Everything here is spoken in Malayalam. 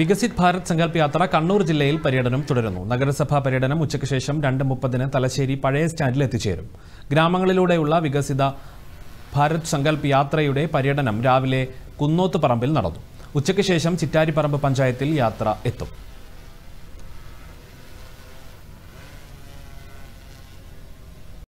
വികസിത് ഭാരത് സങ്കല്പ യാത്ര കണ്ണൂർ ജില്ലയിൽ പര്യടനം തുടരുന്നു നഗരസഭാ പര്യടനം ഉച്ചയ്ക്ക് ശേഷം രണ്ട് മുപ്പതിന് തലശ്ശേരി പഴയ സ്റ്റാൻഡിൽ എത്തിച്ചേരും ഗ്രാമങ്ങളിലൂടെയുള്ള വികസിത ഭാരത് സങ്കല്പ് യാത്രയുടെ പര്യടനം രാവിലെ കുന്നോത്ത് പറമ്പിൽ നടന്നു ഉച്ചയ്ക്ക് ശേഷം ചിറ്റാരിപ്പറമ്പ് പഞ്ചായത്തിൽ യാത്ര എത്തും